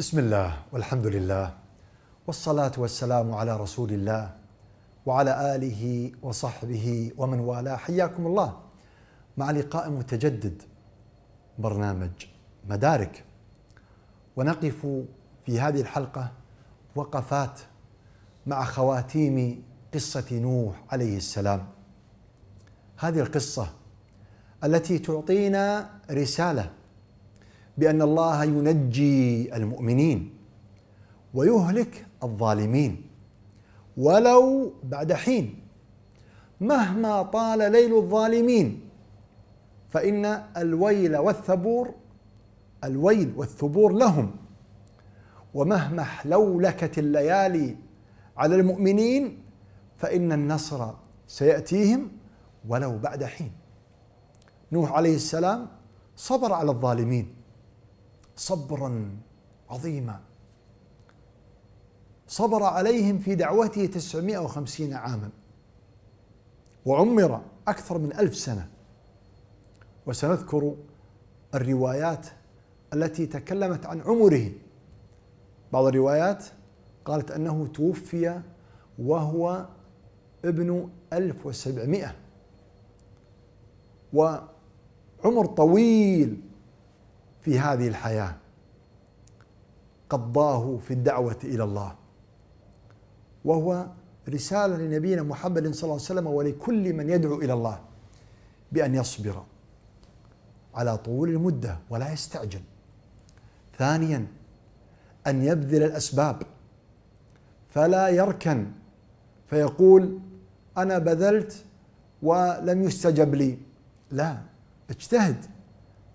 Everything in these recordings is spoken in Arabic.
بسم الله والحمد لله والصلاة والسلام على رسول الله وعلى آله وصحبه ومن والاه حياكم الله مع لقاء متجدد برنامج مدارك ونقف في هذه الحلقة وقفات مع خواتيم قصة نوح عليه السلام هذه القصة التي تعطينا رسالة بأن الله ينجي المؤمنين ويهلك الظالمين ولو بعد حين مهما طال ليل الظالمين فإن الويل والثبور الويل والثبور لهم ومهما احلولكت الليالي على المؤمنين فإن النصر سيأتيهم ولو بعد حين نوح عليه السلام صبر على الظالمين صبرا عظيما صبر عليهم في دعوته 950 عاما وعمر أكثر من ألف سنة وسنذكر الروايات التي تكلمت عن عمره بعض الروايات قالت أنه توفي وهو ابن 1700 وعمر طويل في هذه الحياة قضاه في الدعوة إلى الله وهو رسالة لنبينا محمد صلى الله عليه وسلم ولكل من يدعو إلى الله بأن يصبر على طول المدة ولا يستعجل ثانيا أن يبذل الأسباب فلا يركن فيقول أنا بذلت ولم يستجب لي لا اجتهد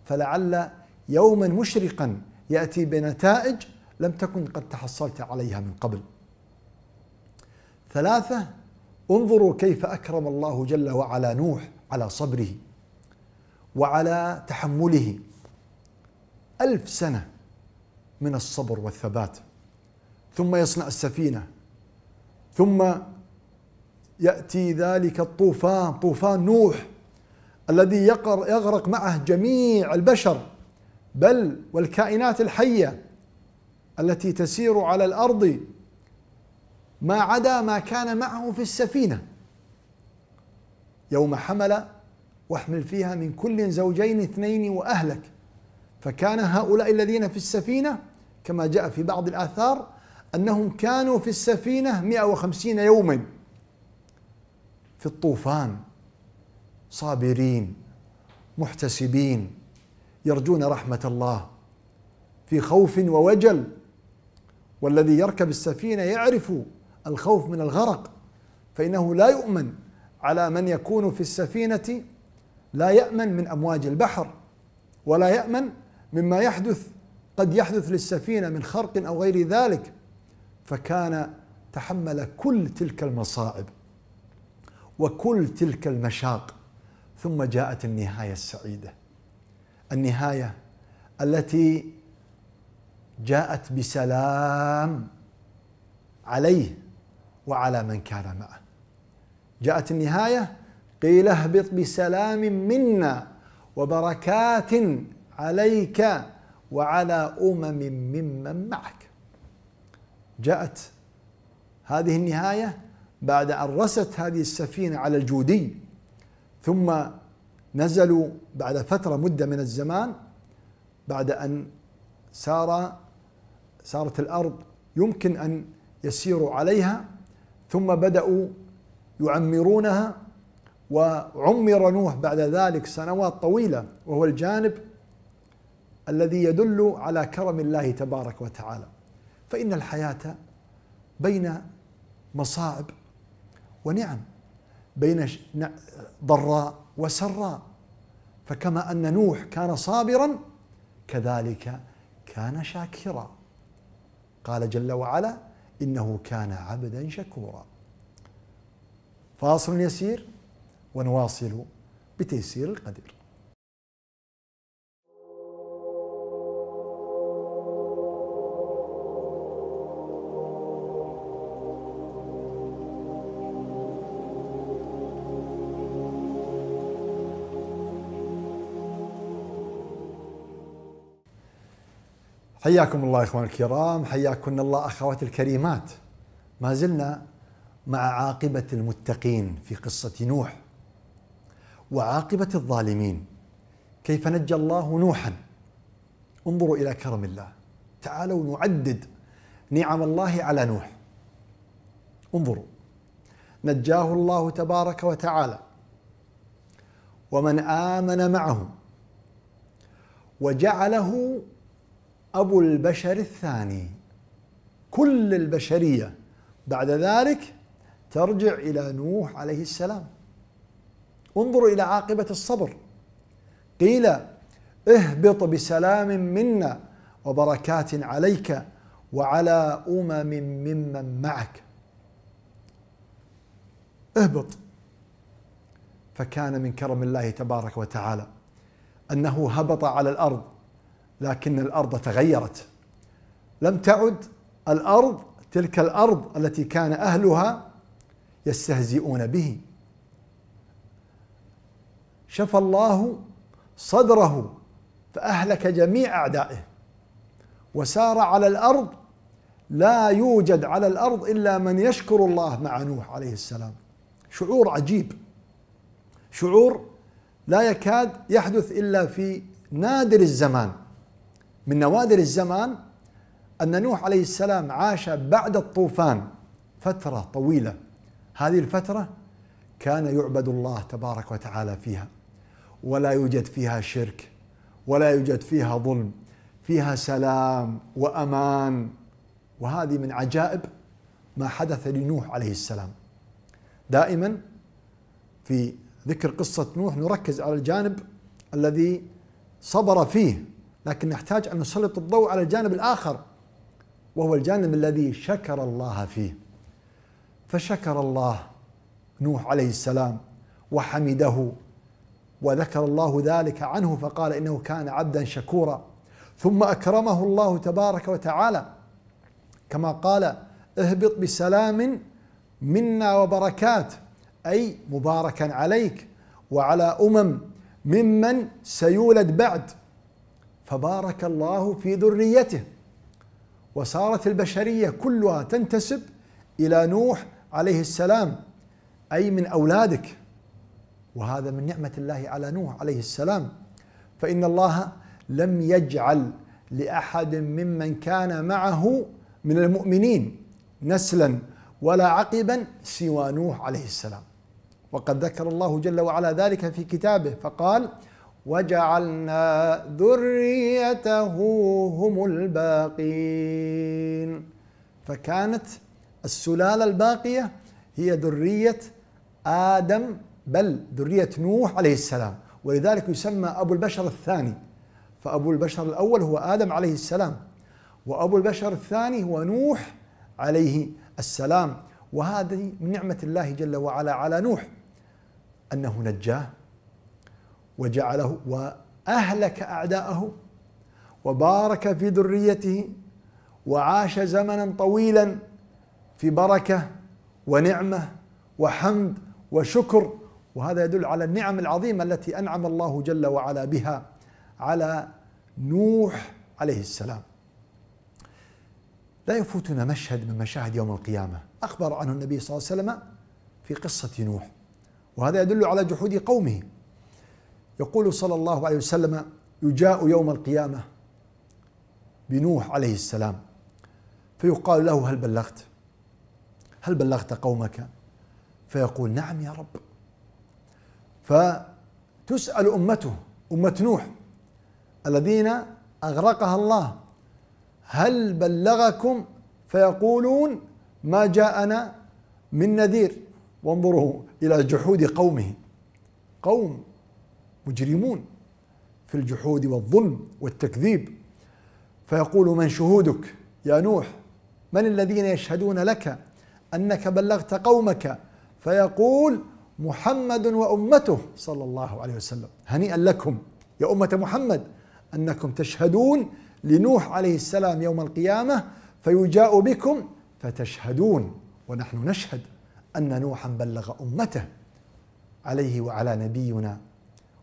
فلعل يوما مشرقا ياتي بنتائج لم تكن قد تحصلت عليها من قبل. ثلاثه انظروا كيف اكرم الله جل وعلا نوح على صبره وعلى تحمله ألف سنة من الصبر والثبات ثم يصنع السفينة ثم يأتي ذلك الطوفان طوفان نوح الذي يغرق معه جميع البشر بل والكائنات الحية التي تسير على الأرض ما عدا ما كان معه في السفينة يوم حمل واحمل فيها من كل زوجين اثنين وأهلك فكان هؤلاء الذين في السفينة كما جاء في بعض الآثار أنهم كانوا في السفينة 150 يوما في الطوفان صابرين محتسبين يرجون رحمة الله في خوف ووجل والذي يركب السفينة يعرف الخوف من الغرق فإنه لا يؤمن على من يكون في السفينة لا يأمن من أمواج البحر ولا يأمن مما يحدث قد يحدث للسفينة من خرق أو غير ذلك فكان تحمل كل تلك المصائب وكل تلك المشاق ثم جاءت النهاية السعيدة النهايه التي جاءت بسلام عليه وعلى من كان معه جاءت النهايه قيل اهبط بسلام منا وبركات عليك وعلى امم ممن معك جاءت هذه النهايه بعد ان رست هذه السفينه على الجودي ثم نزلوا بعد فترة مدة من الزمان بعد أن سار سارت الأرض يمكن أن يسيروا عليها ثم بدأوا يعمرونها وعمر نوح بعد ذلك سنوات طويلة وهو الجانب الذي يدل على كرم الله تبارك وتعالى فإن الحياة بين مصائب ونعم بين ضراء وسراء فكما أن نوح كان صابرا كذلك كان شاكرا قال جل وعلا إنه كان عبدا شكورا فاصل يسير ونواصل بتيسير القدير حياكم الله اخوان الكرام حياكم الله اخواتي الكريمات ما زلنا مع عاقبه المتقين في قصه نوح وعاقبه الظالمين كيف نجى الله نوحا انظروا الى كرم الله تعالوا نعدد نعم الله على نوح انظروا نجاه الله تبارك وتعالى ومن امن معه وجعله أبو البشر الثاني كل البشرية بعد ذلك ترجع إلى نوح عليه السلام انظروا إلى عاقبة الصبر قيل اهبط بسلام منا وبركات عليك وعلى أمم ممن معك اهبط فكان من كرم الله تبارك وتعالى أنه هبط على الأرض لكن الارض تغيرت لم تعد الارض تلك الارض التي كان اهلها يستهزئون به شفى الله صدره فاهلك جميع اعدائه وسار على الارض لا يوجد على الارض الا من يشكر الله مع نوح عليه السلام شعور عجيب شعور لا يكاد يحدث الا في نادر الزمان من نوادر الزمان أن نوح عليه السلام عاش بعد الطوفان فترة طويلة هذه الفترة كان يعبد الله تبارك وتعالى فيها ولا يوجد فيها شرك ولا يوجد فيها ظلم فيها سلام وأمان وهذه من عجائب ما حدث لنوح عليه السلام دائما في ذكر قصة نوح نركز على الجانب الذي صبر فيه لكن نحتاج أن نسلط الضوء على الجانب الآخر وهو الجانب الذي شكر الله فيه فشكر الله نوح عليه السلام وحمده وذكر الله ذلك عنه فقال إنه كان عبدا شكورا ثم أكرمه الله تبارك وتعالى كما قال اهبط بسلام منا وبركات أي مباركا عليك وعلى أمم ممن سيولد بعد فبارك الله في ذريته وصارت البشرية كلها تنتسب إلى نوح عليه السلام أي من أولادك وهذا من نعمة الله على نوح عليه السلام فإن الله لم يجعل لأحد ممن كان معه من المؤمنين نسلا ولا عقبا سوى نوح عليه السلام وقد ذكر الله جل وعلا ذلك في كتابه فقال: وجعلنا ذريته هم الباقين فكانت السلاله الباقيه هي ذريه ادم بل ذريه نوح عليه السلام ولذلك يسمى ابو البشر الثاني فابو البشر الاول هو ادم عليه السلام وابو البشر الثاني هو نوح عليه السلام وهذه من نعمه الله جل وعلا على نوح انه نجاه وجعله وأهلك أعداءه وبارك في ذريته وعاش زمنا طويلا في بركة ونعمة وحمد وشكر وهذا يدل على النعم العظيمة التي أنعم الله جل وعلا بها على نوح عليه السلام لا يفوتنا مشهد من مشاهد يوم القيامة أخبر عنه النبي صلى الله عليه وسلم في قصة نوح وهذا يدل على جحود قومه يقول صلى الله عليه وسلم يجاء يوم القيامة بنوح عليه السلام فيقال له هل بلغت هل بلغت قومك فيقول نعم يا رب فتسأل أمته أمة نوح الذين أغرقها الله هل بلغكم فيقولون ما جاءنا من نذير وانظروا إلى جحود قومه قوم مجرمون في الجحود والظلم والتكذيب فيقول من شهودك يا نوح من الذين يشهدون لك انك بلغت قومك فيقول محمد وامته صلى الله عليه وسلم هنيئا لكم يا امه محمد انكم تشهدون لنوح عليه السلام يوم القيامه فيجاء بكم فتشهدون ونحن نشهد ان نوحا بلغ امته عليه وعلى نبينا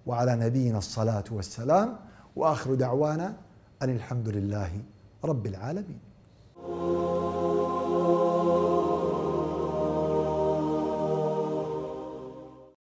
وعلى نبينا الصلاة والسلام وآخر دعوانا أن الحمد لله رب العالمين